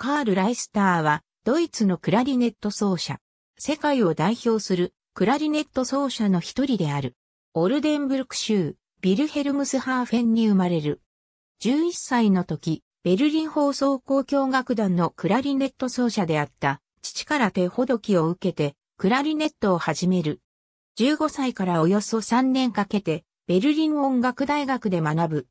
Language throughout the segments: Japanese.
カール・ライスターは、ドイツのクラリネット奏者。世界を代表するクラリネット奏者の一人である。オルデンブルク州、ビルヘルムスハーフェンに生まれる。11歳の時、ベルリン放送交響楽団のクラリネット奏者であった、父から手ほどきを受けて、クラリネットを始める。15歳からおよそ3年かけて、ベルリン音楽大学で学ぶ。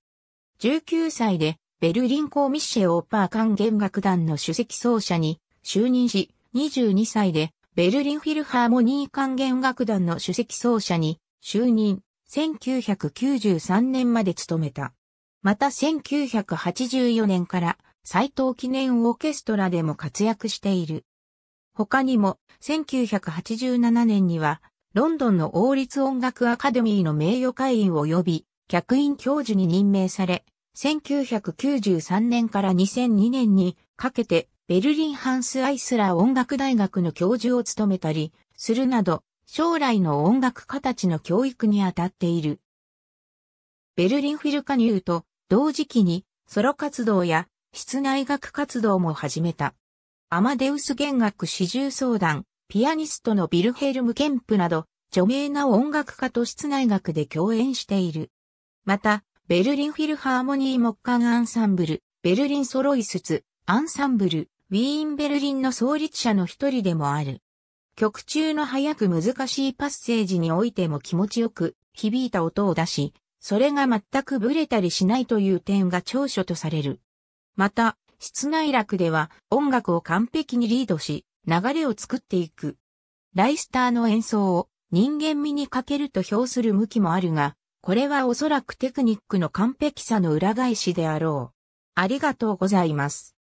19歳でベルリン公ミッシェ・オーパー管弦楽団の首席奏者に就任し、22歳でベルリンフィルハーモニー管弦楽団の首席奏者に就任、1993年まで務めた。また1984年から斎藤記念オーケストラでも活躍している。他にも、1987年には、ロンドンの王立音楽アカデミーの名誉会員を呼び、客員教授に任命され、1993年から2002年にかけてベルリンハンス・アイスラー音楽大学の教授を務めたりするなど将来の音楽家たちの教育に当たっている。ベルリンフィルカニューと同時期にソロ活動や室内楽活動も始めた。アマデウス弦楽四重相談、ピアニストのビルヘルム・ケンプなど著名な音楽家と室内楽で共演している。また、ベルリンフィルハーモニー木管アンサンブル、ベルリンソロイスツ、アンサンブル、ウィーンベルリンの創立者の一人でもある。曲中の早く難しいパッセージにおいても気持ちよく響いた音を出し、それが全くブレたりしないという点が長所とされる。また、室内楽では音楽を完璧にリードし、流れを作っていく。ライスターの演奏を人間味に欠けると評する向きもあるが、これはおそらくテクニックの完璧さの裏返しであろう。ありがとうございます。